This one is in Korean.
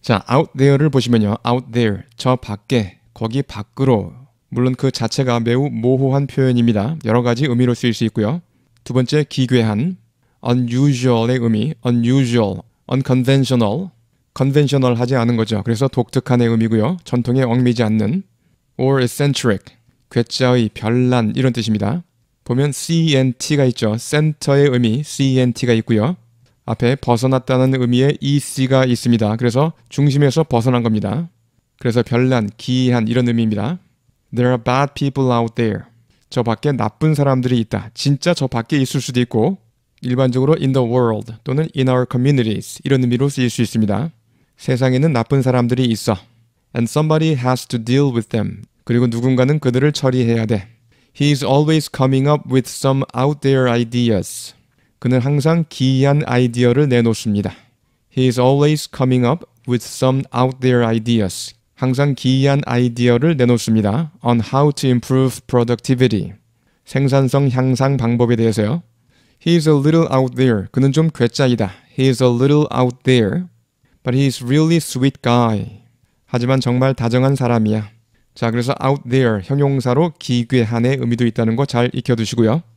자, out there를 보시면요. out there, 저 밖에, 거기 밖으로. 물론 그 자체가 매우 모호한 표현입니다. 여러 가지 의미로 쓰일 수 있고요. 두 번째, 기괴한, unusual의 의미, unusual, unconventional, conventional 하지 않은 거죠. 그래서 독특한의 의미고요. 전통에 얽매이지 않는, or eccentric, 괴짜의 별난 이런 뜻입니다. 보면 CNT가 있죠. 센터의 의미 CNT가 있고요. 앞에 벗어났다는 의미의 이씨가 있습니다. 그래서 중심에서 벗어난 겁니다. 그래서 별난, 기이한 이런 의미입니다. There are bad people out there. 저 밖에 나쁜 사람들이 있다. 진짜 저 밖에 있을 수도 있고 일반적으로 in the world 또는 in our communities 이런 의미로 쓰일 수 있습니다. 세상에는 나쁜 사람들이 있어. And somebody has to deal with them. 그리고 누군가는 그들을 처리해야 돼. He is always coming up with some out there ideas. 그는 항상 기이한 아이디어를 내놓습니다. He is always coming up with some out there ideas. 항상 기이한 아이디어를 내놓습니다. On how to improve productivity. 생산성 향상 방법에 대해서요. He is a little out there. 그는 좀 괴짜이다. He is a little out there. But he is really sweet guy. 하지만 정말 다정한 사람이야. 자, 그래서 out there 형용사로 기괴한의 의미도 있다는 거 잘 익혀두시고요.